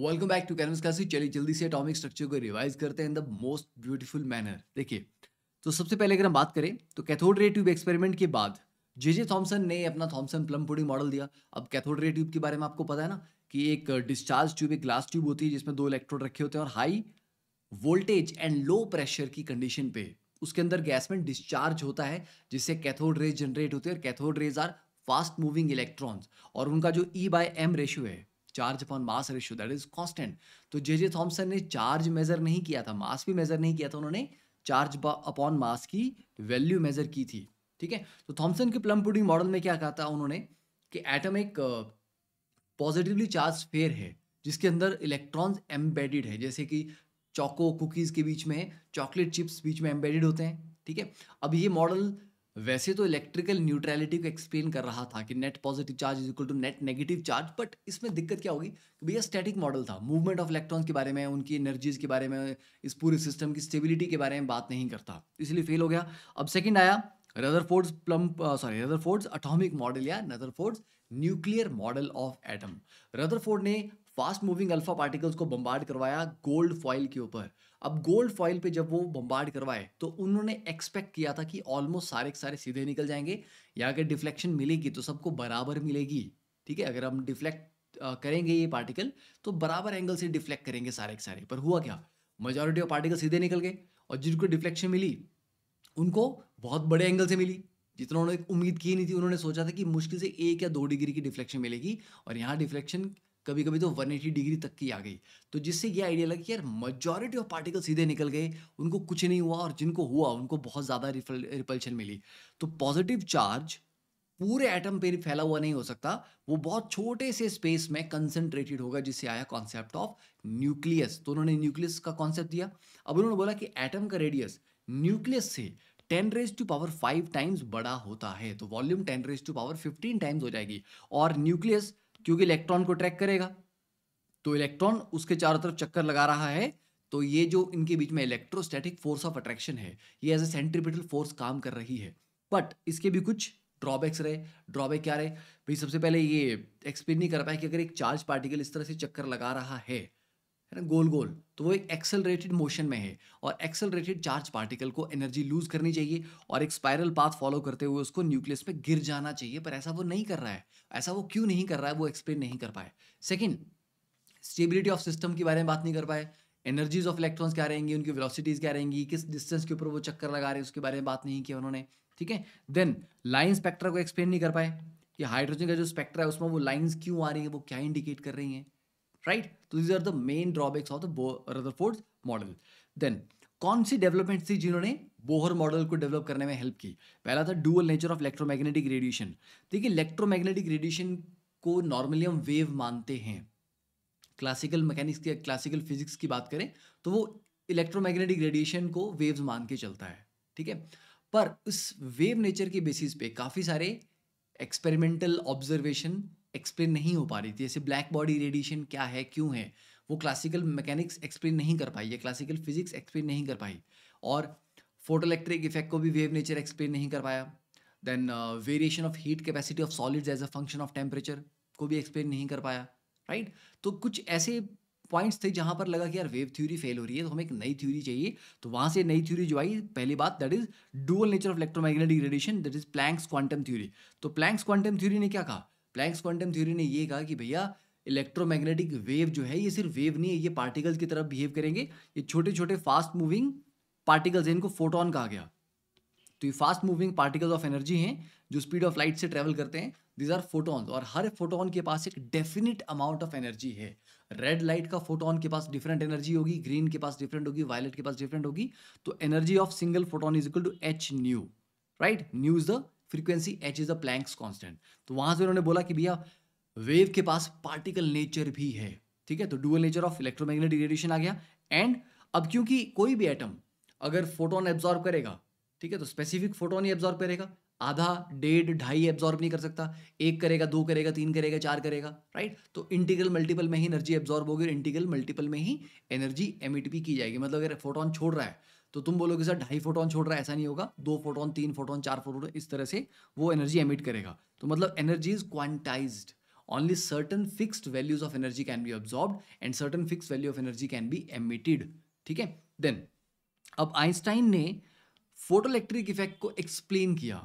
Welcome back to Canvas classes चलिए जल्दी से एटॉमिक स्ट्रक्चर को रिवाइज करते हैं in the most beautiful manner देखिए तो सबसे पहले अगर हम बात करें तो कैथोड रे ट्यूब एक्सपेरिमेंट के बाद जे जे थॉम्सन ने अपना थॉम्सन प्लम पुडिंग मॉडल दिया अब कैथोड रे ट्यूब के बारे में आपको पता है ना कि एक डिस्चार्ज ट्यूब एक ग्लास ट्यूब होती है जिसमें दो इलेक्ट्रोड रखे होते हैं और high voltage and low pressure की कंडीशन पे उसके अंदर गैस में डिस्चार्ज होता है जिससे कैथोड रेज जनरेट होती है और cathode rays are fast moving electrons और उनका जो ई बाय एम रेशियो है charge upon mass ratio that is constant तो जे जे थॉम्सन ने चार्ज मेजर नहीं किया था मास भी मेजर नहीं किया था उन्होंने चार्ज अपॉन मास की वैल्यू मेजर की थी ठीक है तो थॉम्सन के प्लम पुडिंग मॉडल में क्या कहा था उन्होंने कि एटम एक पॉजिटिवली चार्ज फेयर है जिसके अंदर इलेक्ट्रॉन्स एम्बेडेड है जैसे कि चॉको कुकीज़ के बीच में चॉकलेट चिप्स बीच में एम्बेडेड होते हैं ठीक है अब ये मॉडल वैसे तो इलेक्ट्रिकल न्यूट्रलिटी को एक्सप्लेन कर रहा था कि net positive charge is equal to net negative charge but इसमें दिक्कत क्या होगी कि भैया स्टैटिक मॉडल था मूवमेंट ऑफ इलेक्ट्रॉन्स के बारे में उनकी एनर्जीज के बारे में इस पूरे सिस्टम की स्टेबिलिटी के बारे में बात नहीं करता इसलिए फेल हो गया अब सेकेंड आया Rutherford's plum sorry Rutherford's atomic model या Rutherford's nuclear model of atom Rutherford ने फास्ट मूविंग अल्फा पार्टिकल्स को बम्बार्ड करवाया गोल्ड फॉइल के ऊपर अब गोल्ड फॉइल पे जब वो बम्बार्ड करवाए तो उन्होंने एक्सपेक्ट किया था कि ऑलमोस्ट सारे सारे सीधे निकल जाएंगे या अगर डिफ्लेक्शन मिलेगी तो सबको बराबर मिलेगी ठीक है अगर हम डिफ्लेक्ट करेंगे ये पार्टिकल तो बराबर एंगल से डिफ्लेक्ट करेंगे सारे के सारे पर हुआ क्या मेजोरिटी ऑफ पार्टिकल सीधे निकल गए और जिनको डिफ्लेक्शन मिली उनको बहुत बड़े एंगल से मिली जितना उन्होंने उम्मीद की नहीं थी उन्होंने सोचा था कि मुश्किल से एक या दो डिग्री की डिफ्लेक्शन मिलेगी और यहाँ डिफ्लेक्शन कभी कभी तो 180 डिग्री तक की आ गई तो जिससे ये आइडिया लगा कि यार मजॉरिटी ऑफ पार्टिकल सीधे निकल गए उनको कुछ नहीं हुआ और जिनको हुआ उनको बहुत ज़्यादा रिपल्शन मिली तो पॉजिटिव चार्ज पूरे एटम पे फैला हुआ नहीं हो सकता वो बहुत छोटे से स्पेस में कंसंट्रेटेड होगा जिससे आया कॉन्सेप्ट ऑफ न्यूक्लियस तो उन्होंने न्यूक्लियस का कॉन्सेप्ट दिया अब उन्होंने बोला कि एटम का रेडियस न्यूक्लियस से ten raise to power five times बड़ा होता है तो volume ten raise to power fifteen times हो जाएगी और न्यूक्लियस क्योंकि इलेक्ट्रॉन को ट्रैक करेगा तो इलेक्ट्रॉन उसके चारों तरफ चक्कर लगा रहा है तो ये जो इनके बीच में इलेक्ट्रोस्टैटिक फोर्स ऑफ अट्रैक्शन है ये एज ए सेंट्रीपिटल फोर्स काम कर रही है बट इसके भी कुछ ड्रॉबैक्स रहे ड्रॉबैक क्या रहे भाई सबसे पहले ये एक्सप्लेन नहीं कर पाया कि अगर एक चार्ज पार्टिकल इस तरह से चक्कर लगा रहा है है ना गोल गोल तो वो एक एक्सेलरेटेड मोशन में है और एक्सेलरेटेड चार्ज पार्टिकल को एनर्जी लूज करनी चाहिए और एक स्पायरल पाथ फॉलो करते हुए उसको न्यूक्लियस में गिर जाना चाहिए पर ऐसा वो नहीं कर रहा है ऐसा वो क्यों नहीं कर रहा है वो एक्सप्लेन नहीं कर पाए सेकेंड स्टेबिलिटी ऑफ सिस्टम के बारे में बात नहीं कर पाए एनर्जीज ऑफ इलेक्ट्रॉन्स क्या रहेंगी उनकी वेलोसिटीज़ क्या रहेंगी किस डिस्टेंस के ऊपर वो चक्कर लगा रहे हैं उसके बारे में बात नहीं किया उन्होंने ठीक है देन लाइन स्पेक्ट्रा को एक्सप्लेन नहीं कर पाए कि हाइड्रोजन का जो स्पेक्ट्रा है उसमें वो लाइन्स क्यों आ रही है वो क्या इंडिकेट कर रही हैं right? So these are the main drawbacks of the Bohr Rutherford model. Then कौन सी डेवलपमेंट थी जिन्होंने बोहर मॉडल को डेवलप करने में हेल्प की पहला था dual nature of electromagnetic radiation देखिए इलेक्ट्रोमैग्नेटिक रेडिएशन को नॉर्मली हम वेव मानते हैं क्लासिकल मैकेनिक्स की क्लासिकल फिजिक्स की बात करें तो वो इलेक्ट्रोमैग्नेटिक रेडिएशन को वेव्स मान के चलता है ठीक है पर उस वेव नेचर के बेसिस पे काफ़ी सारे एक्सपेरिमेंटल ऑब्जर्वेशन एक्सप्लेन नहीं हो पा रही थी जैसे ब्लैक बॉडी रेडिएशन क्या है क्यों है वो क्लासिकल मैकेनिक्स एक्सप्लेन नहीं कर पाई या क्लासिकल फिजिक्स एक्सप्लेन नहीं कर पाई और फोटोइलेक्ट्रिक इफेक्ट को भी वेव नेचर एक्सप्लेन नहीं कर पाया then variation of heat capacity of solids as a function of temperature को भी एक्सप्लेन नहीं कर पाया राइट right? तो कुछ ऐसे पॉइंट्स थे जहाँ पर लगा कि यार वेव थ्योरी फेल हो रही है तो हमें एक नई थ्योरी चाहिए तो वहाँ से नई थ्योरी जो आई पहली बात that is dual nature of electromagnetic radiation that is Planck's quantum theory तो प्लैंक्स क्वांटम थ्योरी ने क्या कहा प्लैंक्स क्वांटम थ्योरी ने ये कहा कि भैया इलेक्ट्रोमैग्नेटिक वेव जो है ये सिर्फ वेव नहीं है ये पार्टिकल्स की तरफ बिहेव करेंगे ये छोटे छोटे फास्ट मूविंग पार्टिकल्स हैं इनको फोटोन कहा गया तो ये fast moving particles of energy हैं जो स्पीड ऑफ लाइट से ट्रेवल करते हैं दीज आर फोटोन्स और हर फोटोन के पास एक डेफिनेट अमाउंट ऑफ एनर्जी है रेड लाइट का फोटोन के पास डिफरेंट एनर्जी होगी ग्रीन के पास डिफरेंट होगी वायलेट के पास डिफरेंट होगी तो energy of single photon is equal to h nu right nu is the frequency h is a Planck's constant तो वहां से उन्होंने बोला कि भैया वेव के पास पार्टिकल नेचर भी है ठीक है तो dual nature of electromagnetic radiation आ गया एंड अब क्योंकि कोई भी एटम अगर फोटोन एब्जॉर्ब करेगा ठीक है तो स्पेसिफिक फोटोन ही एब्जॉर्ब करेगा आधा डेढ़ ढाई एब्जॉर्ब नहीं कर सकता एक करेगा दो करेगा तीन करेगा चार करेगा राइट तो इंटीग्रल मल्टीपल में ही एनर्जी एब्जॉर्ब होगी और इंटीग्रल मल्टीपल में ही एनर्जी एमिट भी की जाएगी मतलब अगर फोटोन छोड़ रहा है तो तुम बोलोगे सर ढाई फोटोन छोड़ रहा है ऐसा नहीं होगा दो फोटोन तीन फोटोन चार फोटोन इस तरह से वो एनर्जी एमिट करेगा तो मतलब energy is quantized only certain fixed values of energy can be absorbed and certain fixed value of energy can be emitted ठीक है देन अब आइंस्टाइन ने फोटोलैक्ट्रिक इफेक्ट को एक्सप्लेन किया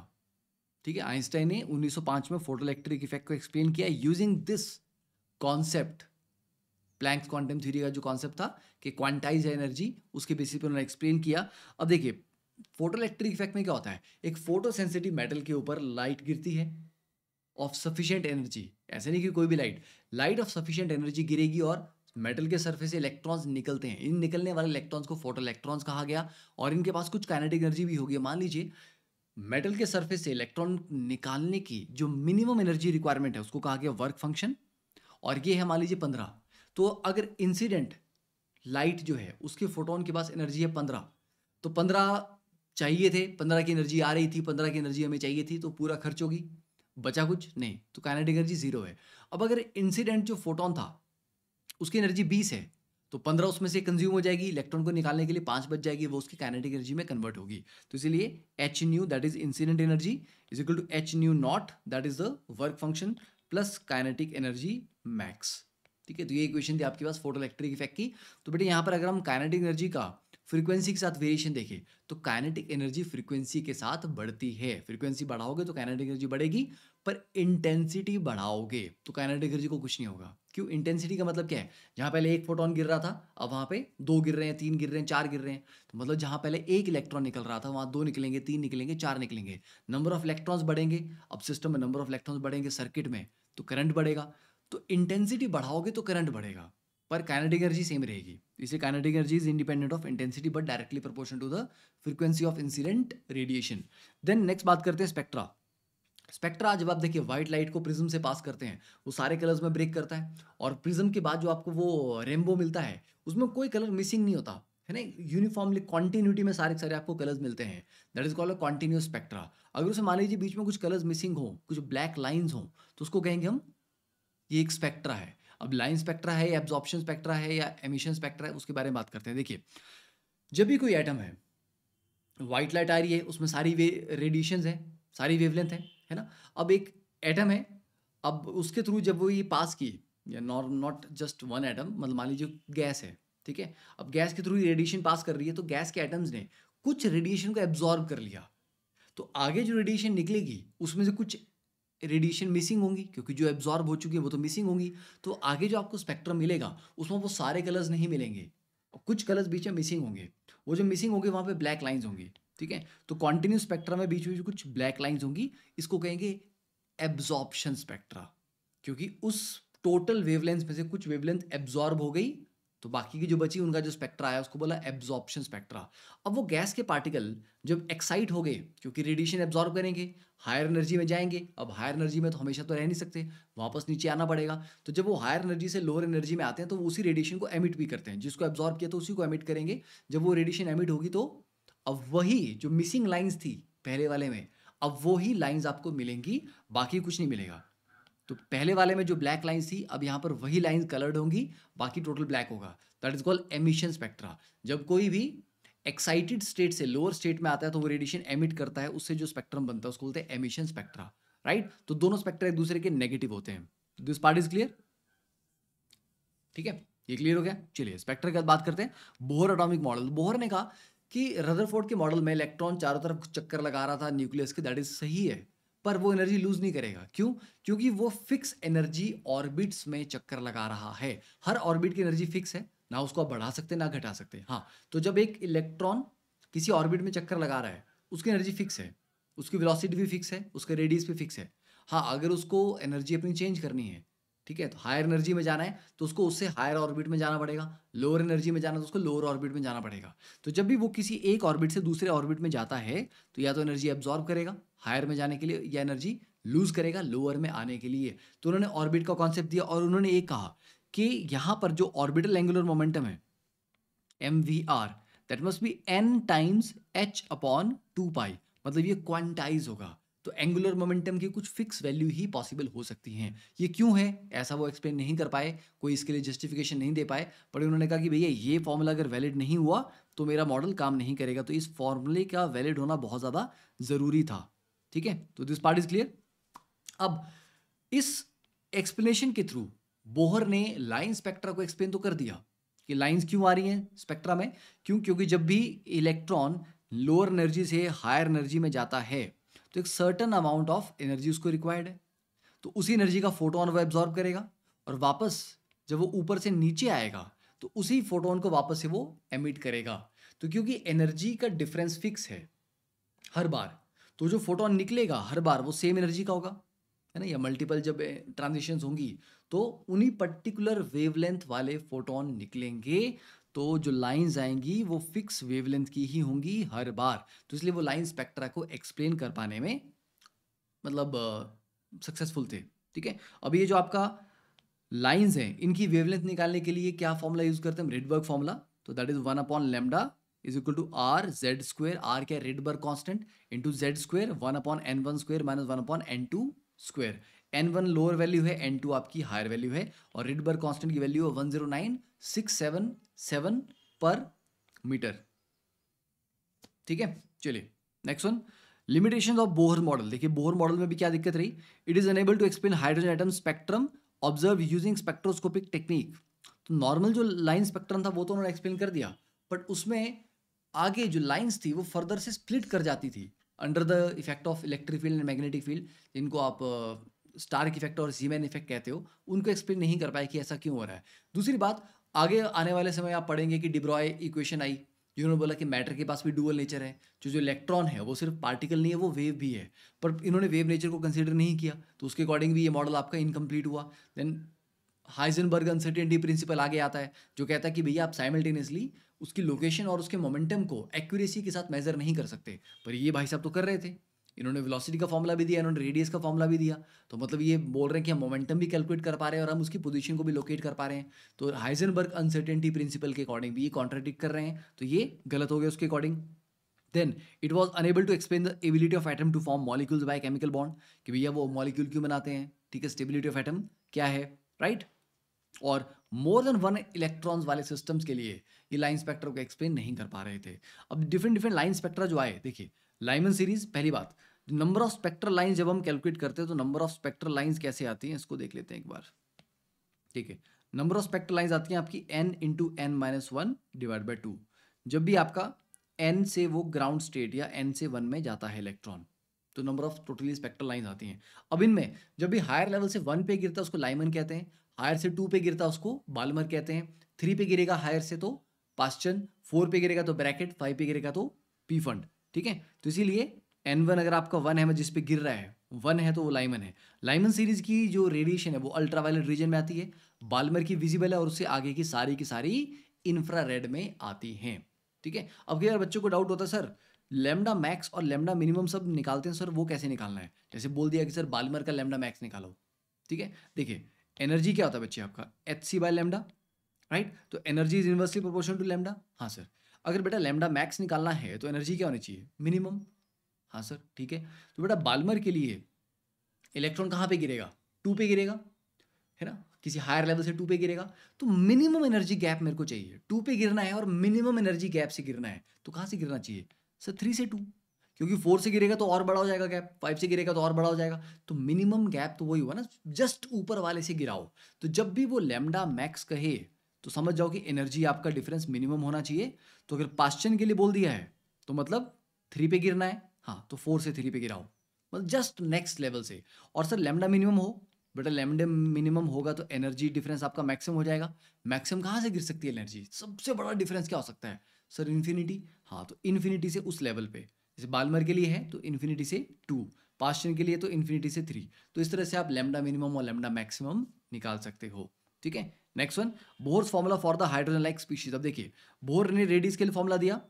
ठीक है आइंस्टाइन ने 1905 में इलेक्ट्रिक इफेक्ट को एक्सप्लेन किया using this concept Planck quantum theory का जो कॉन्सेप्ट था कि क्वांटाइज है एनर्जी उसके बेसिस पर उन्होंने एक्सप्लेन किया अब देखिए फोटो इलेक्ट्रिक इफेक्ट में क्या होता है एक फोटो सेंसिटिव मेटल के ऊपर लाइट गिरती है ऑफ सफिशियंट एनर्जी ऐसे नहीं कि कोई भी light light of sufficient energy गिरेगी और मेटल के सरफेस से इलेक्ट्रॉन्स निकलते हैं इन निकलने वाले इलेक्ट्रॉन्स को फोटो इलेक्ट्रॉन्स कहा गया और इनके पास कुछ काइनेटिक एनर्जी भी होगी मान लीजिए मेटल के सरफेस से इलेक्ट्रॉन निकालने की जो मिनिमम एनर्जी रिक्वायरमेंट है उसको कहा गया वर्क फंक्शन और ये है मान लीजिए पंद्रह तो अगर इंसिडेंट लाइट जो है उसके फोटोन के पास एनर्जी है पंद्रह तो पंद्रह चाहिए थे पंद्रह की एनर्जी आ रही थी पंद्रह की एनर्जी हमें चाहिए थी तो पूरा खर्च होगी बचा कुछ नहीं तो काइनेटिक एनर्जी जीरो है अब अगर इंसिडेंट जो फोटोन था उसकी एनर्जी बीस है तो पंद्रह उसमें से कंज्यूम हो जाएगी इलेक्ट्रॉन को निकालने के लिए पाँच बच जाएगी वो उसकी काइनेटिक एनर्जी में कन्वर्ट होगी तो इसीलिए h nu that is incident energy is equal to h nu naught that is the work function plus kinetic energy max ठीक है तो ये इक्वेशन थी आपके पास फोटो इलेक्ट्रिक इफेक्ट की तो बेटे यहाँ पर अगर हम काइनेटिक एनर्जी का फ्रीक्वेंसी के साथ वेरिएशन देखें तो काइनेटिक एनर्जी फ्रीक्वेंसी के साथ बढ़ती है फ्रीक्वेंसी बढ़ाओगे तो काइनेटिक एनर्जी बढ़ेगी पर इंटेंसिटी बढ़ाओगे तो काइनेटिक एनर्जी को कुछ नहीं होगा क्यों इंटेंसिटी का मतलब क्या है जहाँ पहले एक फोटोन गिर रहा था अब वहाँ पे दो गिर रहे हैं तीन गिर रहे हैं चार गिर रहे हैं तो मतलब जहाँ पहले एक इलेक्ट्रॉन निकल रहा था वहाँ दो निकलेंगे तीन निकलेंगे चार निकलेंगे नंबर ऑफ इलेक्ट्रॉन्स बढ़ेंगे अब सिस्टम में नंबर ऑफ इलेक्ट्रॉन्स बढ़ेंगे सर्किट में तो करंट बढ़ेगा तो इंटेंसिटी बढ़ाओगे तो करंट बढ़ेगा पर काइनेटिक एनर्जी सेम रहेगी इसे kinetic energy is independent of intensity but directly proportion to the frequency of incident radiation then next बात करते हैं स्पेक्ट्रा स्पेक्ट्रा जब आप देखिए व्हाइट लाइट को प्रिज्म से पास करते हैं वो सारे कलर्स में ब्रेक करता है और प्रिज्म के बाद जो आपको वो रेनबो मिलता है उसमें कोई कलर मिसिंग नहीं होता है ना यूनिफॉर्मली कॉन्टिन्यूटी में सारे सारे आपको कलर्स मिलते हैं that is called a continuous spectra अगर उसे मान लीजिए बीच में कुछ कलर्स मिसिंग हो कुछ ब्लैक लाइंस हो तो उसको कहेंगे हम ये एक स्पेक्ट्रा है अब लाइन स्पेक्ट्रा है या एब्जॉर्प्शन स्पेक्ट्रा है या एमिशन स्पेक्ट्रा है उसके बारे में बात करते हैं देखिए जब भी कोई एटम है वाइट लाइट आ रही है उसमें सारी वे रेडिएशन है सारी वेवलेंथ है है ना अब एक एटम है अब उसके थ्रू जब वो ये पास की या not not just one atom मतलब मान लीजिए गैस है ठीक है अब गैस के थ्रू ये रेडिएशन पास कर रही है तो गैस के एटम्स ने कुछ रेडिएशन को एब्जॉर्ब कर लिया तो आगे जो रेडिएशन निकलेगी उसमें से कुछ रेडिएशन मिसिंग होंगी क्योंकि जो एब्जॉर्ब हो चुकी है वो तो मिसिंग होंगी तो आगे जो आपको स्पेक्ट्रम मिलेगा उसमें वो सारे कलर्स नहीं मिलेंगे कुछ कलर्स बीच में मिसिंग होंगे वो जो मिसिंग होंगे वहाँ पे ब्लैक लाइंस होंगी ठीक है तो कॉन्टिन्यू स्पेक्ट्रम में बीच में कुछ ब्लैक लाइंस होंगी इसको कहेंगे एब्जॉर्प्शन स्पेक्ट्रा क्योंकि उस टोटल वेवलेंथ में से कुछ वेवलेंथ एब्जॉर्ब हो गई तो बाकी की जो बची उनका जो स्पेक्ट्रा आया उसको बोला एब्जॉर्प्शन स्पेक्ट्रा अब वो गैस के पार्टिकल जब एक्साइट हो गए क्योंकि रेडिएशन एब्जॉर्ब करेंगे हायर एनर्जी में जाएंगे अब हायर एनर्जी में तो हमेशा तो रह नहीं सकते वापस नीचे आना पड़ेगा तो जब वो हायर एनर्जी से लोअर एनर्जी में आते हैं तो वो उसी रेडिएशन को एमिट भी करते हैं जिसको एब्जॉर्ब किया तो उसी को एमिट करेंगे जब वो रेडिएशन एमिट होगी तो अब वही जो मिसिंग लाइन्स थी पहले वाले में अब वही लाइन्स आपको मिलेंगी बाकी कुछ नहीं मिलेगा तो पहले वाले में जो ब्लैक लाइन थी अब यहाँ पर वही लाइन कलर्ड होंगी बाकी टोटल ब्लैक होगा that is called emission spectra जब कोई भी एक्साइटेड स्टेट से लोअर स्टेट में आता है तो वो रेडिएशन एमिट करता है उससे जो स्पेक्ट्रम बनता है उसको बोलते हैं एमिशन स्पेक्ट्रा राइट तो दोनों स्पेक्ट्रा एक दूसरे के नेगेटिव होते हैं दिस पार्ट इज क्लियर ठीक है ये क्लियर हो गया चलिए स्पेक्ट्रा की बात करते हैं बोहर एटॉमिक मॉडल बोहर ने कहा कि रदरफोर्ड के मॉडल में इलेक्ट्रॉन चारों तरफ चक्कर लगा रहा था न्यूक्लियस के दैट इज सही है पर वो एनर्जी लूज नहीं करेगा क्यों क्योंकि वो फिक्स एनर्जी ऑर्बिट्स में चक्कर लगा रहा है हर ऑर्बिट की एनर्जी फिक्स है ना उसको आप बढ़ा सकते ना घटा सकते हाँ तो जब एक इलेक्ट्रॉन किसी ऑर्बिट में चक्कर लगा रहा है उसकी एनर्जी फिक्स है उसकी वेलोसिटी भी फिक्स है उसके रेडियस भी फिक्स है हाँ अगर उसको एनर्जी अपनी चेंज करनी है ठीक है तो हायर एनर्जी में जाना है तो उसको उससे हायर ऑर्बिट में जाना पड़ेगा लोअर एनर्जी में जाना है तो उसको लोअर ऑर्बिट में जाना पड़ेगा तो जब भी वो किसी एक ऑर्बिट से दूसरे ऑर्बिट में जाता है तो या तो एनर्जी एब्जॉर्ब करेगा हायर में जाने के लिए या एनर्जी लूज करेगा लोअर में आने के लिए तो उन्होंने ऑर्बिट का कॉन्सेप्ट दिया और उन्होंने ये कहा कि यहाँ पर जो ऑर्बिटल एंगुलर मोमेंटम है m v r that must be n times h upon two pi मतलब ये क्वांटाइज होगा तो एंगुलर मोमेंटम की कुछ फिक्स वैल्यू ही पॉसिबल हो सकती हैं ये क्यों है ऐसा वो एक्सप्लेन नहीं कर पाए कोई इसके लिए जस्टिफिकेशन नहीं दे पाए पर उन्होंने कहा कि भैया ये फॉर्मूला अगर वैलिड नहीं हुआ तो मेरा मॉडल काम नहीं करेगा तो इस फॉर्मूले का वैलिड होना बहुत ज़्यादा ज़रूरी था ठीक है तो दिस पार्ट इज क्लियर अब इस एक्सप्लेनेशन के थ्रू बोहर ने लाइन स्पेक्ट्रा को एक्सप्लेन तो कर दिया कि लाइंस क्यों आ रही हैं स्पेक्ट्रा में क्यों क्योंकि जब भी इलेक्ट्रॉन लोअर एनर्जी से हायर एनर्जी में जाता है तो एक सर्टन अमाउंट ऑफ एनर्जी उसको रिक्वायर्ड है तो उसी एनर्जी का फोटोन वो एब्जॉर्ब करेगा और वापस जब वो ऊपर से नीचे आएगा तो उसी फोटोन को वापस से वो एमिट करेगा तो क्योंकि एनर्जी का डिफरेंस फिक्स है हर बार तो जो फोटोन निकलेगा हर बार वो सेम एनर्जी का होगा है ना या मल्टीपल जब ट्रांजिशंस होंगी तो उन्हीं पर्टिकुलर वेवलेंथ वाले फोटोन निकलेंगे तो जो लाइंस आएंगी वो फिक्स वेवलेंथ की ही होंगी हर बार तो इसलिए वो लाइन स्पेक्ट्रा को एक्सप्लेन कर पाने में मतलब सक्सेसफुल थे ठीक है अब ये जो आपका लाइंस हैं इनकी वेवलेंथ निकालने के लिए क्या फॉर्मूला यूज़ करते हैं रेडबर्ग फॉर्मूला तो that is one upon lambda is equal to R Z square R क्या Rydberg constant into Z square one upon n one square minus one upon n two square n one lower value है n two आपकी higher value है और Rydberg constant की value है one zero nine six seven seven per metre ठीक है चलिए next one limitation of Bohr model देखिए बोहर मॉडल में भी क्या दिक्कत रही it is unable to explain hydrogen atom spectrum observe using spectroscopic technique तो नॉर्मल जो लाइन स्पेक्ट्रम था वो तो उन्होंने एक्सप्लेन कर दिया बट उसमें आगे जो लाइन्स थी वो फर्दर से स्प्लिट कर जाती थी under the effect of electric field and magnetic field जिनको आप स्टार्क इफेक्ट और जीमैन इफेक्ट कहते हो उनको एक्सप्लेन नहीं कर पाए कि ऐसा क्यों हो रहा है दूसरी बात आगे आने वाले समय आप पढ़ेंगे कि डिब्रॉय इक्वेशन आई जिन्होंने बोला कि मैटर के पास भी डुअल नेचर है जो जो इलेक्ट्रॉन है वो सिर्फ पार्टिकल नहीं है वो वेव भी है पर इन्होंने वेव नेचर को कंसिडर नहीं किया तो उसके अकॉर्डिंग भी ये मॉडल आपका इनकम्प्लीट हुआ देन हाइजनबर्ग अनसर्टेनिटी प्रिंसिपल आगे आता है जो कहता है कि भैया आप साइमल्टेनियसली उसकी लोकेशन और उसके मोमेंटम को एक्यूरेसी के साथ मेजर नहीं कर सकते पर ये भाई साहब तो कर रहे थे इन्होंने वेलोसिटी का फॉर्मूला भी दिया इन्होंने रेडियस का फॉर्मूला भी दिया तो मतलब ये बोल रहे हैं कि हम मोमेंटम भी कैलकुलेट कर पा रहे हैं और हम उसकी पोजीशन को भी लोकेट कर पा रहे हैं तो हाइजनबर्ग अनसर्टेनिटी प्रिंसिपल के अकॉर्डिंग भी ये कॉन्ट्राडिक्ट कर रहे हैं तो ये गलत हो गया उसके according then it was unable to explain the ability of atom to form molecules by chemical bond कि भैया वो मॉलिक्यूल क्यों बनाते हैं ठीक है स्टेबिलिटी ऑफ एटम क्या है राइट right? और मोर देन वन इलेक्ट्रॉन्स वाले सिस्टम्स के लिए ये लाइन स्पेक्ट्रा को एक्सप्लेन नहीं कर पा रहे थे अब डिफरेंट डिफरेंट लाइन स्पेक्ट्रा जो आए देखिए लाइमन सीरीज पहली बात नंबर ऑफ स्पेक्ट्रल लाइंस जब हम कैलकुलेट करते हैं तो नंबर ऑफ स्पेक्ट्रल लाइंस कैसे आती हैं इसको देख लेते हैं एक बार ठीक है नंबर ऑफ स्पेक्ट्रल लाइंस आती हैं आपकी n into n minus one divide by two जब भी आपका एन से वो ग्राउंड स्टेट या एन से वन में जाता है इलेक्ट्रॉन तो number of totally spectral lines आती हैं अब इनमें जब भी हायर लेवल से वन पे गिरता है उसको लाइमन कहते हैं हायर से टू पे गिरता है उसको बालमर कहते हैं थ्री पे गिरेगा हायर से तो पास्चन फोर पे गिरेगा तो ब्रैकेट फाइव पे गिरेगा तो पी फंड ठीक है तो इसीलिए एन वन अगर आपका वन है जिसपे गिर रहा है वन है तो वो लाइमन है लाइमन सीरीज की जो रेडिएशन है वो अल्ट्रा रीजन में आती है बालमर की विजिबल है और उससे आगे की सारी की सारी इंफ्रारेड में आती है ठीक है अब यार बच्चों को डाउट होता है सर लेमडा मैक्स और लेमडा मिनिमम सब निकालते हैं सर वो कैसे निकालना है जैसे बोल दिया कि सर बालमर का लेमडा मैक्स निकालो ठीक है देखिए एनर्जी क्या होता है बच्चे आपका h c by lambda right तो energy is inversely proportion to lambda हाँ सर अगर बेटा लेमडा मैक्स निकालना है तो एनर्जी क्या होनी चाहिए मिनिमम हाँ सर ठीक है तो बेटा बालमर के लिए इलेक्ट्रॉन कहाँ पे गिरेगा टू पे गिरेगा है ना किसी हायर लेवल से टू पे गिरेगा तो मिनिमम एनर्जी गैप मेरे को चाहिए टू पे गिरना है और मिनिमम एनर्जी गैप से गिरना है तो कहाँ से गिरना चाहिए सर थ्री से टू क्योंकि फोर से गिरेगा तो और बड़ा हो जाएगा गैप फाइव से गिरेगा तो और बड़ा हो जाएगा तो मिनिमम गैप तो वही हुआ ना जस्ट ऊपर वाले से गिराओ तो जब भी वो लेमडा मैक्स कहे तो समझ जाओ कि एनर्जी आपका डिफरेंस मिनिमम होना चाहिए तो अगर पाश्चन के लिए बोल दिया है तो मतलब थ्री पे गिरना है हाँ तो फोर से थ्री पे गिराओ मतलब जस्ट नेक्स्ट लेवल से और सर लेमडा मिनिमम हो बेटा लेमडा मिनिमम होगा तो एनर्जी डिफरेंस आपका मैक्सिमम हो जाएगा मैक्सिमम कहाँ से गिर सकती है एनर्जी सबसे बड़ा डिफरेंस क्या हो सकता है सर इन्फिनिटी हाँ तो इन्फिनिटी से उस लेवल पे जैसे बालमर के लिए है तो इन्फिनिटी से टू पाश्चन के लिए तो इन्फिनिटी से थ्री तो इस तरह से आप लेमडा मिनिमम और लेमडा मैक्सिमम निकाल सकते हो ठीक है next one Bohr's formula for the hydrogen like species अब देखिए बोर ने रेडियस के लिए फॉर्मुला दिया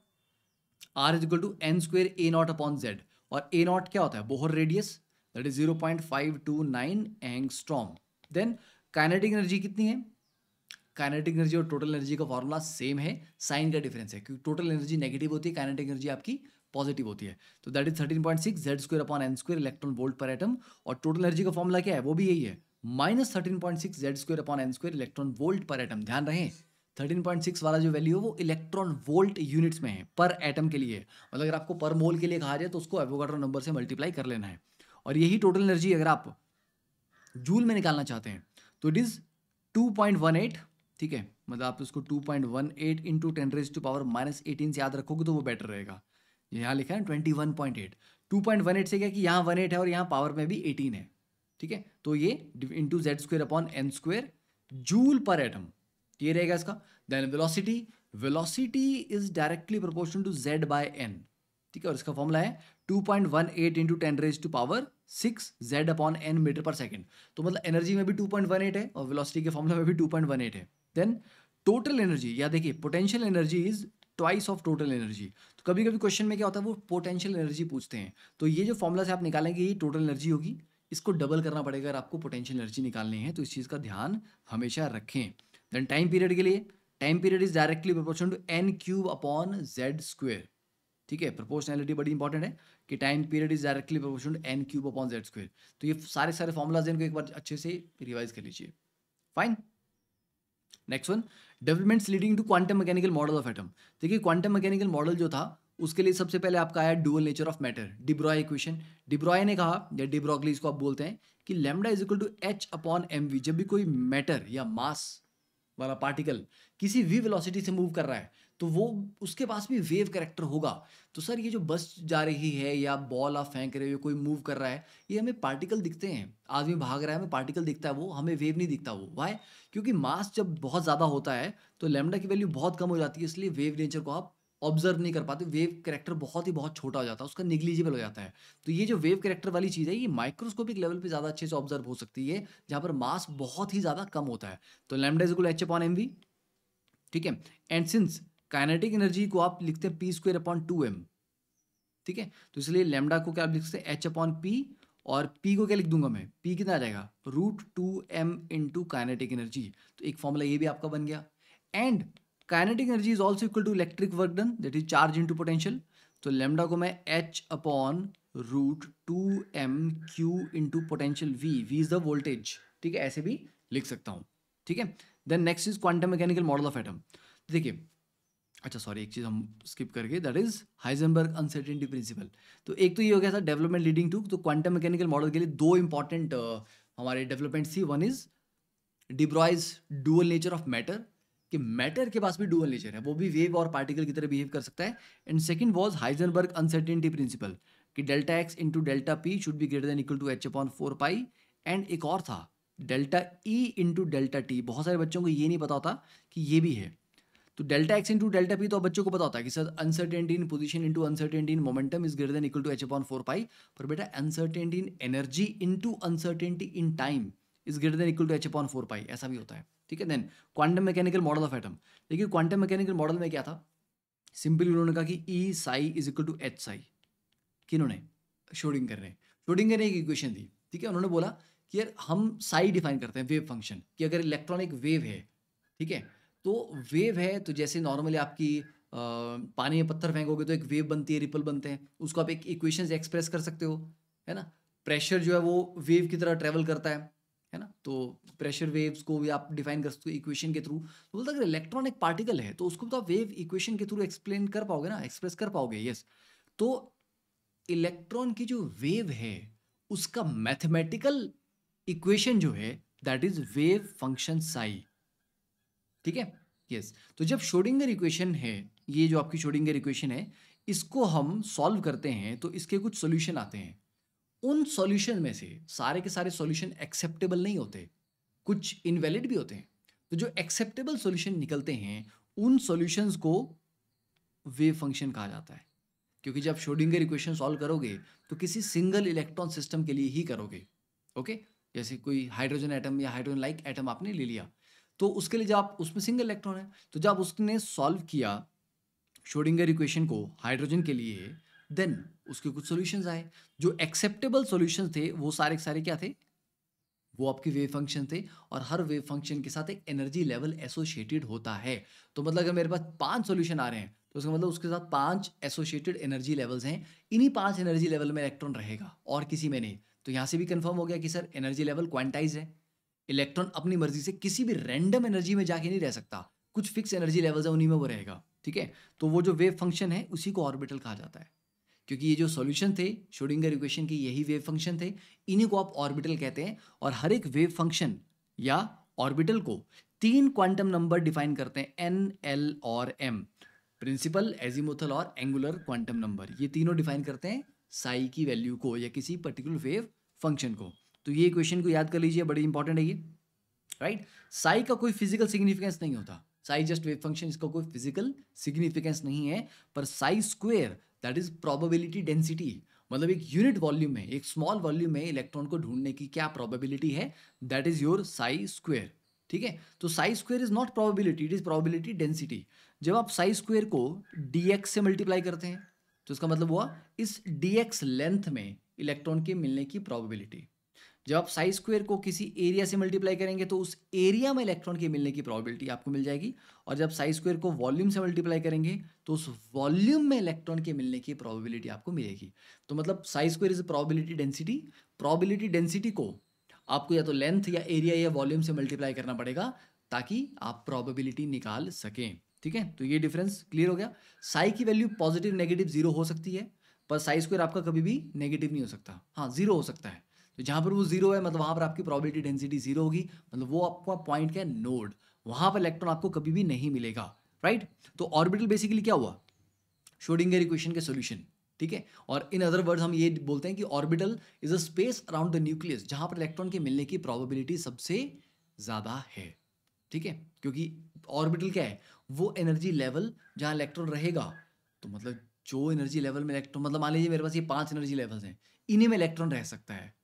r is equal to n square a naught upon Z और ए नॉट क्या होता है Bohr radius that is zero point five two nine angstrom then kinetic energy कितनी है काइनेटिक एनर्जी और टोटल एनर्जी का formula same है sign का डिफरेंस है क्योंकि टोटल एनर्जी नेगेटिव होती है काइनेटिक एनर्जी आपकी पॉजिटिव होती है तो that is thirteen point six Z square upon n square electron volt per atom और टोटल एनर्जी का फॉर्मूला क्या है वो भी यही है minus thirteen point six Z square upon n square electron volt per atom ध्यान रहे थर्टीन पॉइंट सिक्स वाला जो वैल्यू है वो इलेक्ट्रॉन वोल्ट यूनिट्स में है पर एटम के लिए मतलब अगर आपको पर मोल के लिए कहा जाए तो उसको एवोगाड्रो नंबर से मल्टीप्लाई कर लेना है और यही टोटल एनर्जी अगर आप जूल में निकालना चाहते हैं तो it is two point one eight ठीक है मतलब आप उसको two point one eight into ten raise to power minus eighteen से याद रखोगे तो वो बेटर रहेगा यहाँ लिखा है twenty one point eight two point one eight से क्या कि यहाँ वन एट है और यहाँ पावर में भी एटीन है ठीक है तो ये into Z square upon n square joule per atom ये रहेगा इसका then velocity velocity is directly proportional to Z by n ठीक है और इसका फॉर्मूला है two point one eight into ten raise to power six Z upon n metre per second तो मतलब एनर्जी में भी टू पॉइंट वन एट है और वेलोसिटी के फॉर्मूला में भी टू पॉइंट वन एट है देन टोटल एनर्जी या देखिए potential energy is twice of total energy तो कभी कभी क्वेश्चन में क्या होता है वो पोटेंशियल एनर्जी पूछते हैं तो ये जो फॉर्मूला से आप निकालेंगे ये टोटल एनर्जी होगी इसको डबल करना पड़ेगा अगर आपको पोटेंशियल एनर्जी निकालनी है तो इस चीज़ का ध्यान हमेशा रखें देन टाइम पीरियड के लिए time period is directly proportion to n cube upon Z square ठीक है प्रोपोर्शनैलिटी बड़ी इंपॉर्टेंट है कि time period is directly proportion to n cube upon Z square तो ये सारे सारे फॉर्मुलाज इनको एक बार अच्छे से रिवाइज कर लीजिए fine next one developments leading to quantum mechanical model of atom देखिए क्वांटम मैकेनिकल मॉडल जो था उसके लिए सबसे पहले आपका आया dual nature of matter de Broglie equation de Broglie ने कहा या डिब्रॉगली इसको आप बोलते हैं कि lambda is equal to h upon m v जब भी कोई मैटर या मास वाला पार्टिकल किसी वी वेलोसिटी से मूव कर रहा है तो वो उसके पास भी वेव करेक्टर होगा तो सर ये जो बस जा रही है या बॉल आप फेंक रहे हो कोई मूव कर रहा है ये हमें पार्टिकल दिखते हैं आदमी भाग रहा है हमें पार्टिकल दिखता है वो हमें वेव नहीं दिखता वो वाई क्योंकि मास जब बहुत ज़्यादा होता है तो लेमडा की वैल्यू बहुत कम हो जाती है इसलिए वेव नेचर को आप ऑब्जर्व नहीं कर पाते वेव करेक्टर बहुत ही बहुत छोटा हो जाता है उसका निग्लिजिबल हो जाता है तो ये जो वेव करेक्टर वाली चीज़ है ये माइक्रोस्कोपिक लेवल पे ज़्यादा अच्छे से ऑब्जर्व हो सकती है जहाँ पर मास बहुत ही ज़्यादा कम होता है तो lambda is equal h upon m v ठीक है एंड सिंस काइनेटिक एनर्जी को आप लिखते हैं p square upon two m ठीक है तो इसलिए लैमडा को क्या आप लिख सकते हैं एच अपॉन पी और पी को क्या लिख दूंगा मैं पी कितना आ जाएगा root two m into kinetic energy तो एक फॉर्मूला ये भी आपका बन गया and kinetic energy is also equal to electric work done that is charge into potential तो लेमडा को मैं h upon root two m q into potential v v is the voltage ठीक है ऐसे भी लिख सकता हूँ ठीक है then next is quantum mechanical model of atom देखिए अच्छा सॉरी एक चीज़ हम स्किप करके that is Heisenberg uncertainty principle तो एक तो ये हो गया था डेवलपमेंट लीडिंग टू तो क्वांटम मैकेनिकल मॉडल के लिए दो इंपॉर्टेंट uh, हमारे डेवलपमेंट थी one is de Broglie's dual nature of matter कि मैटर के पास भी डुअल नेचर है वो भी वेव और पार्टिकल की तरह बिहेव कर सकता है and second was Heisenberg uncertainty principle कि delta x into delta p should be greater than equal to h upon four pi and एक और था delta E into delta t बहुत सारे बच्चों को ये नहीं पता होता कि ये भी है तो delta x into delta p तो बच्चों को पता होता है कि sir uncertainty in position into uncertainty in momentum is greater than equal to h upon four pi पर बेटा uncertainty in energy into uncertainty in time is greater than equal to h upon four pi ऐसा भी होता है ठीक है then quantum mechanical model of atom देखिए quantum mechanical model में क्या था सिंपली उन्होंने कहा कि E psi is equal to H psi किन्होंने शोडिंग कर रहे हैं शोडिंग करने की एक इक्वेशन दी ठीक है उन्होंने बोला कि यार हम साई डिफाइन करते हैं वेव फंक्शन कि अगर इलेक्ट्रॉनिक वेव है ठीक है तो वेव है तो जैसे नॉर्मली आपकी आ, पानी में पत्थर फेंकोगे तो एक वेव बनती है रिपल बनते हैं उसको आप एक इक्वेशन एक्सप्रेस कर सकते हो है ना प्रेशर जो है वो वेव की तरह ट्रेवल करता है है ना तो प्रेशर वेव्स को भी आप डिफाइन कर सकते हो इक्वेशन के थ्रू तो बोलता अगर इलेक्ट्रॉन एक पार्टिकल है तो उसको तो आप वेव इक्वेशन के थ्रू एक्सप्लेन कर पाओगे ना एक्सप्रेस कर पाओगे यस तो इलेक्ट्रॉन की जो वेव है उसका मैथमेटिकल इक्वेशन जो है that is wave function psi ठीक है यस तो जब शोडिंगर इक्वेशन है ये जो आपकी शोडिंगर इक्वेशन है इसको हम सॉल्व करते हैं तो इसके कुछ सोल्यूशन आते हैं उन सॉल्यूशन में से सारे के सारे सॉल्यूशन एक्सेप्टेबल नहीं होते कुछ इनवैलिड भी होते हैं तो जो एक्सेप्टेबल सॉल्यूशन निकलते हैं उन सॉल्यूशंस को वेव फंक्शन कहा जाता है क्योंकि जब शोडिंगर इक्वेशन सॉल्व करोगे तो किसी सिंगल इलेक्ट्रॉन सिस्टम के लिए ही करोगे ओके जैसे कोई हाइड्रोजन एटम या हाइड्रोजन लाइक एटम आपने ले लिया तो उसके लिए जब आप उसमें सिंगल इलेक्ट्रॉन है तो जब उसने सॉल्व किया शोडिंगर इक्वेशन को हाइड्रोजन के लिए देन उसके कुछ सोल्यूशन आए जो एक्सेप्टेबल सोल्यूशन थे वो सारे सारे क्या थे वो आपके वेव फंक्शन थे और हर वेव फंक्शन के साथ एक एनर्जी लेवल एसोसिएटेड होता है तो मतलब अगर मेरे पास पांच सॉल्यूशन आ रहे हैं तो उसका मतलब उसके साथ पांच एसोसिएटेड एनर्जी लेवल्स हैं इन्हीं पांच एनर्जी लेवल में इलेक्ट्रॉन रहेगा और किसी में नहीं तो यहाँ से भी कंफर्म हो गया कि सर एनर्जी लेवल क्वांटाइज है इलेक्ट्रॉन अपनी मर्जी से किसी भी रैंडम एनर्जी में जाके नहीं रह सकता कुछ फिक्स एनर्जी लेवल्स है उन्हीं में वो रहेगा ठीक है तो वो जो वेव फंक्शन है उसी को ऑर्बिटल कहा जाता है क्योंकि ये जो सॉल्यूशन थे शोडिंगर इक्वेशन के यही वेव फंक्शन थे इन्हीं को आप ऑर्बिटल कहते हैं और हर एक वेव फंक्शन या ऑर्बिटल को तीन क्वांटम नंबर डिफाइन करते हैं एन एल और एम प्रिंसिपल एजिमोथल और एंगुलर क्वांटम नंबर ये तीनों डिफाइन करते हैं साई की वैल्यू को या किसी पर्टिकुलर वेव फंक्शन को तो ये क्वेश्चन को याद कर लीजिए बड़ी इंपॉर्टेंट है ये राइट right? साई का कोई फिजिकल सिग्निफिकेंस नहीं होता साई जस्ट वेव फंक्शन इसका कोई फिजिकल सिग्निफिकेंस नहीं है पर psi square that is probability density मतलब एक यूनिट वॉल्यूम में एक स्मॉल वॉल्यूम में इलेक्ट्रॉन को ढूंढने की क्या प्रोबेबिलिटी है that is your psi square ठीक है तो psi square is not probability it is probability density जब आप साई स्क्वेयर को डीएक्स से मल्टीप्लाई करते हैं तो इसका मतलब हुआ इस डीएक्स लेंथ में इलेक्ट्रॉन के मिलने की प्रोबेबिलिटी जब आप साइज स्क्वेयर को किसी एरिया से मल्टीप्लाई करेंगे तो उस एरिया में इलेक्ट्रॉन के मिलने की प्रोबेबिलिटी आपको मिल जाएगी और जब साइज स्क्वेयर को वॉल्यूम से मल्टीप्लाई करेंगे तो उस वॉल्यूम में इलेक्ट्रॉन के मिलने की प्रोबेबिलिटी आपको मिलेगी तो मतलब psi square is probability density probability density को आपको या तो लेंथ या एरिया या वॉल्यूम से मल्टीप्लाई करना पड़ेगा ताकि आप प्रॉबिलिटी निकाल सकें ठीक है तो ये डिफरेंस क्लियर हो गया साई की वैल्यू पॉजिटिव नेगेटिव जीरो हो सकती है पर साइज स्क्वेयर आपका कभी भी नेगेटिव नहीं हो सकता हाँ जीरो हो सकता है तो जहाँ पर वो जीरो है मतलब वहाँ पर आपकी प्रॉबिलिटी डेंसिटी जीरो होगी मतलब वो आपका पॉइंट क्या है नोड वहाँ पर इलेक्ट्रॉन आपको कभी भी नहीं मिलेगा राइट तो ऑर्बिटल बेसिकली क्या हुआ शोडिंगर इक्वेशन के सोल्यूशन ठीक है और इन अदर वर्ड्स हम ये बोलते हैं कि orbital is a space around the nucleus जहाँ पर इलेक्ट्रॉन के मिलने की प्रॉबिलिटी सबसे ज़्यादा है ठीक है क्योंकि ऑर्बिटल क्या है वो एनर्जी लेवल जहाँ इलेक्ट्रॉन रहेगा तो मतलब जो एनर्जी लेवल में इलेक्ट्रॉन मतलब मान लीजिए मेरे पास ये पांच एनर्जी लेवल्स हैं इन्हीं में इलेक्ट्रॉन रह सकता है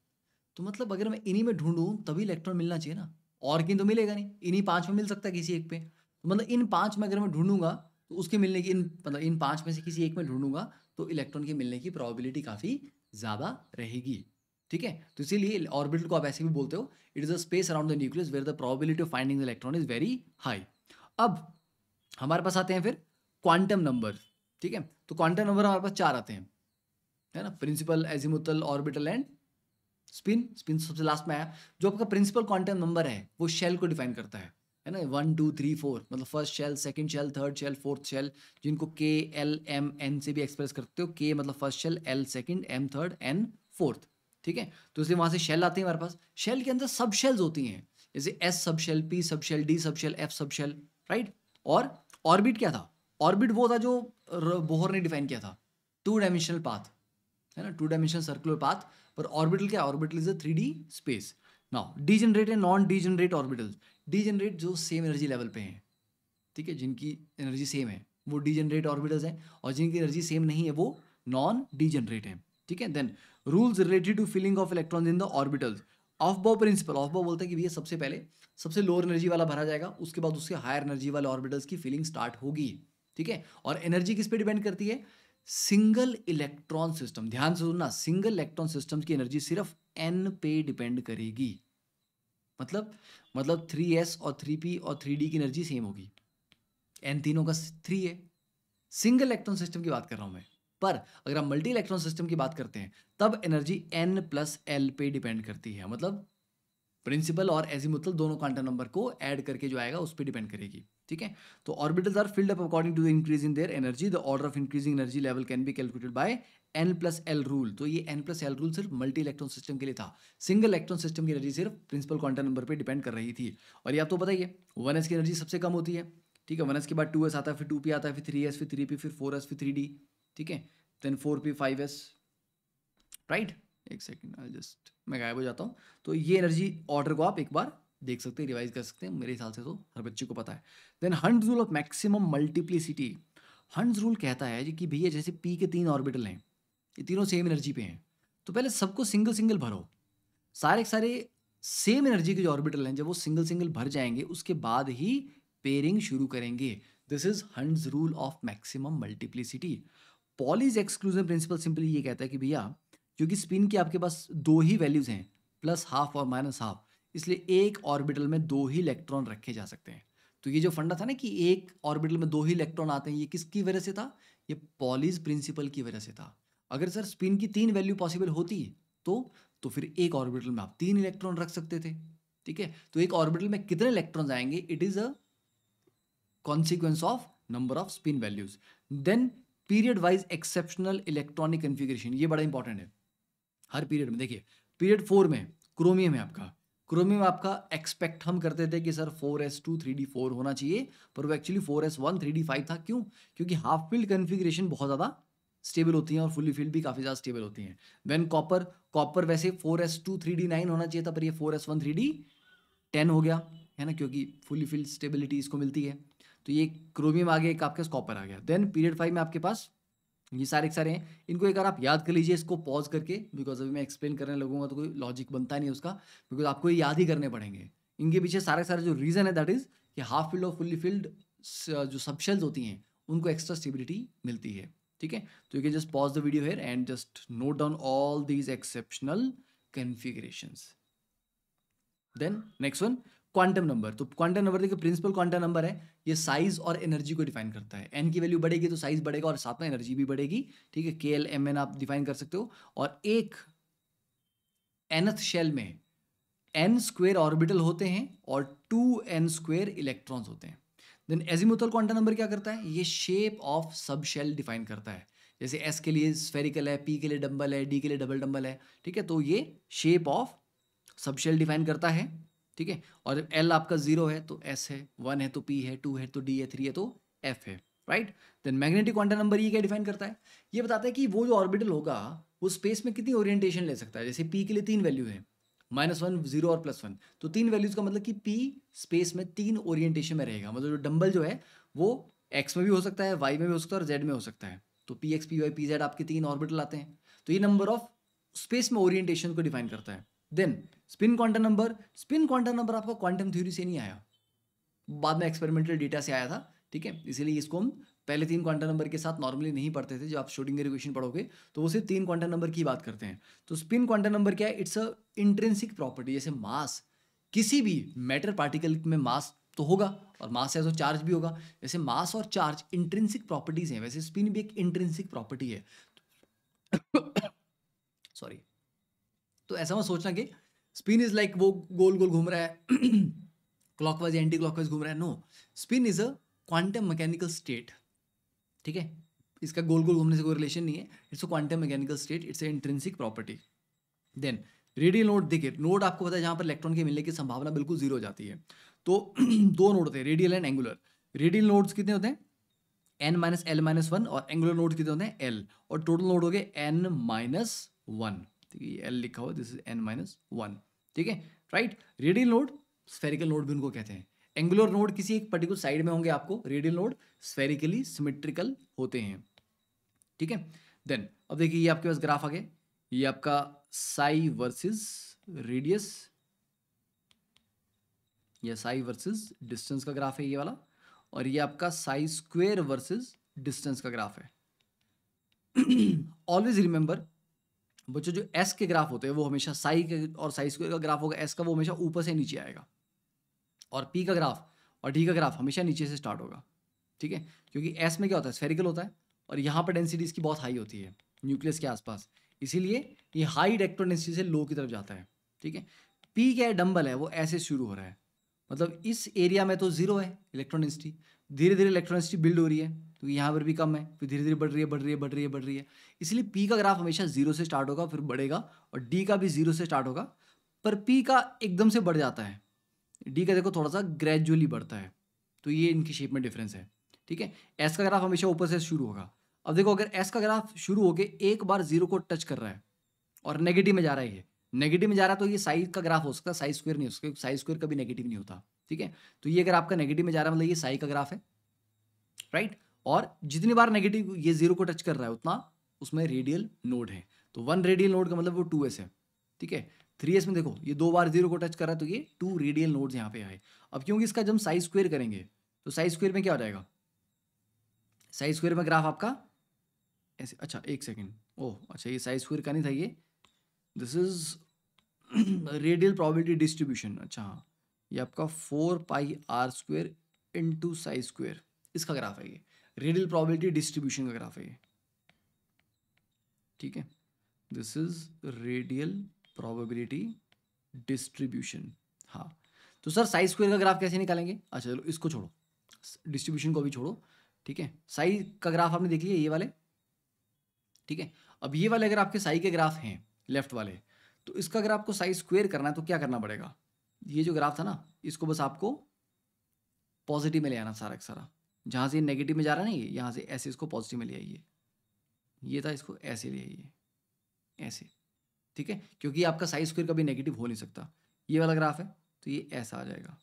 तो मतलब अगर मैं इन्हीं में ढूंढूँ तभी इलेक्ट्रॉन मिलना चाहिए ना और किन तो मिलेगा नहीं इन्हीं पाँच में मिल सकता है किसी एक पे तो मतलब इन पाँच में अगर मैं ढूंढूंगा तो उसके मिलने की इन मतलब इन पाँच में से किसी एक में ढूंढूंगा तो इलेक्ट्रॉन के मिलने की प्रॉबिलिटी काफ़ी ज़्यादा रहेगी ठीक है तो इसीलिए ऑर्बिटल को आप ऐसे भी बोलते हो it is a space around the nucleus where the probability of finding the electron is very high अब हमारे पास आते हैं फिर क्वांटम नंबर ठीक है तो क्वांटम नंबर हमारे पास चार आते हैं है ना principal azimuthal orbital and spin spin सबसे लास्ट में आया जो आपका प्रिंसिपल क्वांटम नंबर है वो शेल को डिफाइन करता है है ना वन टू थ्री फोर मतलब first shell second shell third shell fourth shell जिनको के एल एम एन से भी एक्सप्रेस करते हो के मतलब first shell L second M third N fourth ठीक है तो इसलिए वहाँ से शेल आते हैं हमारे पास शेल के अंदर सब शेल्स होती हैं जैसे s sub shell p sub shell d sub shell f sub shell right और ऑर्बिट क्या था ऑर्बिट वो था जो बोहर ने डिफाइन किया था टू डायमेंशनल पाथ है ना टू डायमेंशन सर्कुलर पाथ पर ऑर्बिटल क्या orbital is a three D space now degenerate and non degenerate orbital degenerate जो सेम एनर्जी लेवल पे हैं ठीक है जिनकी एनर्जी सेम है वो डी जनरेट ऑर्बिटल्स हैं और जिनकी एनर्जी सेम नहीं है वो नॉन डी जनरेट हैं ठीक है then rules related to filling of electron in the orbitals Aufbau principle Aufbau बोलता है कि भैया सबसे पहले सबसे लोअर एनर्जी वाला भरा जाएगा उसके बाद उसके हायर एनर्जी वाले ऑर्बिटल्स की फिलिंग स्टार्ट होगी ठीक है और एनर्जी किस पे डिपेंड करती है सिंगल इलेक्ट्रॉन सिस्टम ध्यान से सुनना सिंगल इलेक्ट्रॉन सिस्टम की एनर्जी सिर्फ एन पे डिपेंड करेगी मतलब मतलब थ्री एस और थ्री पी और थ्री डी की एनर्जी सेम होगी एन तीनों का थ्री है सिंगल इलेक्ट्रॉन सिस्टम की बात कर रहा हूं मैं पर अगर आप मल्टी इलेक्ट्रॉन सिस्टम की बात करते हैं तब एनर्जी एन प्लस एल पे डिपेंड करती है मतलब प्रिंसिपल और एजी मतलब दोनों क्वांटम नंबर को ऐड करके जो आएगा उस पर डिपेंड करेगी ठीक है तो orbitals are filled up according to the increase in their energy the order of increasing energy level can be calculated by n plus l rule तो ये एन प्लस एल रूल सिर्फ मल्टी इलेक्ट्रॉन सिस्टम के लिए था single electron system की energy सिर्फ principal quantum number पर depend कर रही थी और ये आप तो बताइए वन एस की एनर्जी सबसे कम होती है ठीक है वन एस के बाद टू एस आता है फिर टू पी आता है फिर थ्री एस फिर थ्री पी फिर फोर एस फिर थ्री डी ठीक है then four p five s right एक सेकेंड आई जस्ट मैं गायब हो जाता हूँ तो ये एनर्जी ऑर्डर को आप एक बार देख सकते हैं रिवाइज कर सकते हैं मेरे हिसाब से तो हर बच्चे को पता है then Hund rule of maximum multiplicity Hund rule कहता है कि भैया जैसे पी के तीन ऑर्बिटल हैं ये तीनों सेम एनर्जी पे हैं तो पहले सबको सिंगल सिंगल भरो सारे सारे सेम एनर्जी के जो ऑर्बिटल हैं जब वो सिंगल सिंगल भर जाएंगे उसके बाद ही पेयरिंग शुरू करेंगे this is Hund's rule of maximum multiplicity Pauli's exclusion principle simply ये कहता है कि भैया क्योंकि स्पिन के आपके पास दो ही वैल्यूज़ हैं प्लस हाफ और माइनस हाफ इसलिए एक ऑर्बिटल में दो ही इलेक्ट्रॉन रखे जा सकते हैं तो ये जो फंडा था ना कि एक ऑर्बिटल में दो ही इलेक्ट्रॉन आते हैं ये किसकी वजह से था ये पॉलीज प्रिंसिपल की वजह से था अगर सर स्पिन की तीन वैल्यू पॉसिबल होती तो तो फिर एक ऑर्बिटल में आप तीन इलेक्ट्रॉन रख सकते थे ठीक है तो एक ऑर्बिटल में कितने इलेक्ट्रॉन आएंगे it is a consequence of number of spin values then period wise exceptional electronic configuration ये बड़ा इंपॉर्टेंट है हर पीरियड में देखिए पीरियड फोर में क्रोमियम है आपका क्रोमियम में आपका एक्सपेक्ट हम करते थे कि sir four s two three d four होना चाहिए पर वो actually four s one three d five था क्यों क्योंकि हाफ फील्ड कन्फिग्रेशन बहुत ज़्यादा स्टेबल होती हैं और फुली फील्ड भी काफ़ी ज़्यादा स्टेबल होती हैं वैन कॉपर कॉपर वैसे four s two three d nine होना चाहिए था पर ये four s one three d ten हो गया है ना क्योंकि फुली फील्ड स्टेबिलिटी इसको मिलती है तो ये क्रोमियम आ गया एक आपके पास कॉपर आ गया देन पीरियड फाइव में आपके पास ये सारे सारे हैं इनको एक बार आप याद कर लीजिए इसको पॉज करके बिकॉज अभी मैं एक्सप्लेन करने लगूंगा तो कोई लॉजिक बनता नहीं उसका बिकॉज आपको ये याद ही करने पड़ेंगे इनके पीछे सारे सारे जो रीज़न है दैट इज़ कि हाफ फील्ड और फुल्ली फील्ड जो सबशेल्स होती हैं उनको एक्स्ट्रा स्टेबिलिटी मिलती है ठीक है तो you can just pause the video here and just note down all these exceptional configuration then next one quantum number तो क्वांटम नंबर देखिए प्रिंसिपल क्वांटम नंबर है ये साइज और एनर्जी को डिफाइन करता है एन की वैल्यू बढ़ेगी तो साइज बढ़ेगा और साथ में एनर्जी भी बढ़ेगी ठीक है के एल एम एन आप डिफाइन कर सकते हो और एक एनथ शेल में एन स्क्वेयर ऑर्बिटल होते हैं और टू एन स्क्वेयर इलेक्ट्रॉन्स होते हैं देन एजिमोथल क्वांटम नंबर क्या करता है ये shape of sub shell define करता है जैसे एस के लिए स्फेरिकल है पी के लिए डम्बल है डी के लिए डबल डम्बल है ठीक है तो ये shape of sub shell define करता है ठीक है और जब एल आपका जीरो है तो एस है वन है तो पी है टू है तो डी है थ्री है तो एफ है right then magnetic quantum number ये क्या डिफाइन करता है ये बताता है कि वो जो ऑर्बिटल होगा वो स्पेस में कितनी ओरिएंटेशन ले सकता है जैसे पी के लिए तीन वैल्यू है माइनस वन जीरो और प्लस वन तो तीन वैल्यूज का मतलब कि पी स्पेस में तीन ओरिएंटेशन में रहेगा मतलब जो डंबल जो है वो एक्स में भी हो सकता है वाई में भी हो सकता है और जेड में हो सकता है तो p x p y p z आपके तीन ऑर्बिटल आते हैं तो ये नंबर ऑफ स्पेस में ओरिएंटेशन को डिफाइन करता है then spin quantum number spin quantum number आपका क्वांटम थ्योरी से नहीं आया बाद में एक्सपेरिमेंटल डेटा से आया था ठीक है इसीलिए इसको हम पहले तीन क्वांटम नंबर के साथ नॉर्मली नहीं पढ़ते थे जब आप शूटिंग इक्वेशन पढ़ोगे तो वो सिर्फ तीन क्वांटम नंबर की बात करते हैं तो स्पिन क्वांटम नंबर क्या है इट्स अ इंट्रेंसिक प्रॉपर्टी जैसे मास किसी भी मैटर पार्टिकल में मास तो होगा और मास है तो चार्ज भी होगा जैसे मास और चार्ज इंट्रेंसिक प्रॉपर्टीज हैं वैसे स्पिन भी एक इंट्रेंसिक प्रॉपर्टी है सॉरी तो ऐसा मत सोचना कि स्पिन इज लाइक वो गोल गोल घूम रहा है क्लॉकवाइज एंटी क्लॉकवाइज घूम रहा है no spin is a quantum mechanical state ठीक है इसका गोल गोल घूमने से कोई रिलेशन नहीं है it's a quantum mechanical state it's a intrinsic property then radial node देखिए नोड आपको पता है जहाँ पर इलेक्ट्रॉन के मिलने की संभावना बिल्कुल जीरो हो जाती है तो दो नोड होते हैं radial and angular radial nodes कितने होते हैं n minus l minus one और एंगुलर नोड कितने होते हैं एल और टोटल नोड हो गए एन माइनस वन एल तो लिखा हुआ this is n minus one ठीक है right radial node spherical node भी उनको कहते हैं एंगुलर नोड किसी एक पर्टिकुलर साइड में होंगे आपको रेडियल नोड स्फेरिकली सिमेट्रिकल होते हैं ठीक है देन अब देखिए ये आपके पास ग्राफ आ गया ये आपका साई वर्सेस रेडियस या साई वर्सेस डिस्टेंस का ग्राफ है ये वाला और ये आपका साई स्क्वेयर वर्सेस डिस्टेंस का ग्राफ है ऑलवेज रिमेंबर बच्चों जो एस के ग्राफ होते हैं वो हमेशा साई के और साई स्क्वायर का ग्राफ होगा एस का वो हमेशा ऊपर से नीचे आएगा और पी का ग्राफ और डी का ग्राफ हमेशा नीचे से स्टार्ट होगा ठीक है क्योंकि एस में क्या होता है स्फेरिकल होता है और यहाँ पर डेंसिटी इसकी बहुत हाई होती है न्यूक्लियस के आसपास इसीलिए ये हाई इलेक्ट्रॉन डेंसिटी से लो की तरफ जाता है ठीक है पी क्या है डम्बल है वो ऐसे शुरू हो रहा है मतलब इस एरिया में तो जीरो है इलेक्ट्रॉन डेंसिटी धीरे धीरे इलेक्ट्रॉन डेंसिटी बिल्ड हो रही है क्योंकि यहाँ पर भी कम है फिर धीरे धीरे बढ़ रही है बढ़ रही है बढ़ रही है बढ़ रही है इसलिए पी का ग्राफ हमेशा जीरो से स्टार्ट होगा फिर बढ़ेगा और डी का भी जीरो से स्टार्ट होगा पर पी का एकदम से बढ़ जाता है डी का देखो थोड़ा सा ग्रेजुअली बढ़ता है तो ये इनकी शेप में डिफरेंस है ठीक है एस का ग्राफ हमेशा ऊपर से शुरू होगा अब देखो अगर एस का ग्राफ शुरू होकर एक बार जीरो को टच कर रहा है और नेगेटिव में जा रहा है ये नेगेटिव में जा रहा है तो ये साइज का ग्राफ हो सकता है साइज स्क्वायर नहीं हो सकता साइज स्क्वायर कभी नेगेटिव नहीं होता ठीक है तो ये अगर आपका नेगेटिव में जा रहा है मतलब ये साई का ग्राफ है राइट और जितनी बार नेगेटिव ये जीरो को टच कर रहा है उतना उसमें रेडियल नोड है तो वन रेडियल नोड का मतलब वो टू एस है ठीक है थ्री एस में देखो ये दो बार जीरो को टच कर रहा है तो ये टू रेडियल नोड यहाँ पे आए अब क्योंकि इसका जब साइज स्क्वेयर करेंगे तो साइज स्क्वेयर में क्या हो जाएगा साइज स्क्वेयर में ग्राफ आपका ऐसे अच्छा एक सेकेंड ओह अच्छा ये साइज स्क्वेयर का नहीं था ये this is radial probability distribution अच्छा हाँ ये आपका four pi r square into psi square इसका ग्राफ है ये रेडियल प्रोबेबिलिटी डिस्ट्रीब्यूशन का ग्राफ है ये ठीक है this is radial probability distribution हाँ तो सर साइज स्क्वायर का ग्राफ कैसे निकालेंगे अच्छा चलो इसको छोड़ो डिस्ट्रीब्यूशन को भी छोड़ो ठीक है साई का ग्राफ आपने देख लिया ये वाले ठीक है अब ये वाले अगर आपके साई के ग्राफ हैं लेफ्ट वाले तो इसका अगर आपको साइज स्क्वेयर करना है तो क्या करना पड़ेगा ये जो ग्राफ था ना इसको बस आपको पॉजिटिव में ले आना सारा का सारा जहाँ से नेगेटिव में जा रहा है ना ये यहाँ से ऐसे इसको पॉजिटिव में ले आइए ये था इसको ऐसे ले आइए ऐसे ठीक है क्योंकि आपका साइज स्क्वेयर कभी नेगेटिव हो नहीं सकता ये वाला ग्राफ है तो ये ऐसा आ जाएगा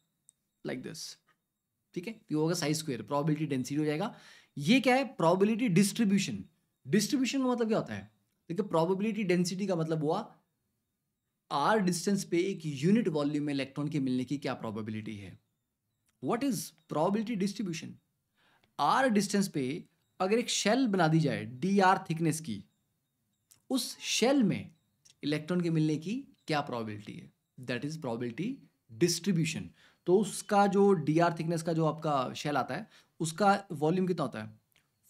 लाइक दिस ठीक है तो होगा साइज स्क्वेयर प्रोबेबिलिटी डेंसिटी हो जाएगा ये क्या है प्रोबेबिलिटी डिस्ट्रीब्यूशन डिस्ट्रीब्यूशन का मतलब क्या होता है देखिए प्रोबेबिलिटी डेंसिटी का मतलब हुआ आर डिस्टेंस पे एक यूनिट वॉल्यूम में इलेक्ट्रॉन के मिलने की क्या प्रोबेबिलिटी है what is probability distribution r distance पे अगर एक शेल बना दी जाए डी आर थिकनेस की उस शेल में इलेक्ट्रॉन के मिलने की क्या प्रोबेबिलिटी है दैट इज प्रोबेबिलिटी डिस्ट्रीब्यूशन तो उसका जो डी आर थिकनेस का जो आपका शेल आता है उसका वॉल्यूम कितना होता है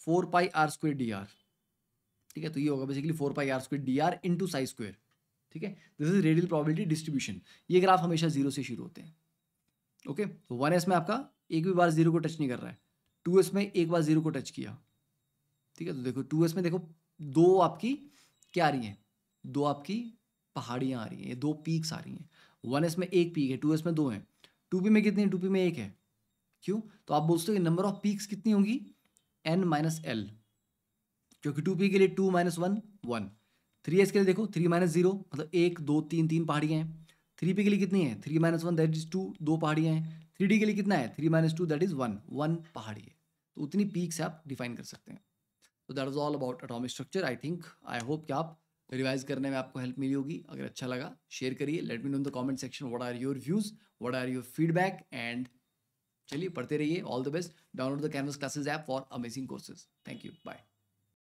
four pi r square d r ठीक है तो ये होगा basically four pi r square d r into psi square ठीक है this is radial probability distribution ये ग्राफ हमेशा जीरो से शुरू होते हैं ओके तो वन एस में आपका एक भी बार जीरो को टच नहीं कर रहा है टू एस में एक बार जीरो को टच किया ठीक है तो देखो टू एस में देखो दो आपकी क्या आ रही हैं दो आपकी पहाड़ियाँ आ रही हैं दो पीक्स आ रही हैं वन एस में एक पीक है टू एस में दो हैं टू पी में कितनी है टू पी में एक है क्यों तो आप बोलते हो कि नंबर ऑफ पीक्स कितनी होंगी एन माइनस एल क्योंकि टू पी के लिए two minus one one three s के लिए देखो थ्री माइनस जीरो मतलब एक दो तीन तीन पहाड़ियाँ हैं थ्री पी के लिए कितनी है three minus one that is two दो पहाड़ियाँ हैं थ्री डी के लिए कितना है three minus two that is one one पहाड़ी है तो उतनी पीक से आप डिफाइन कर सकते हैं तो that is all about atomic structure I think I hope कि आप रिवाइज करने में आपको हेल्प मिली होगी अगर अच्छा लगा शेयर करिए let me know in the comment section what are your views what are your feedback and चलिए पढ़ते रहिए all the best download the Canvas Classes app for amazing courses thank you bye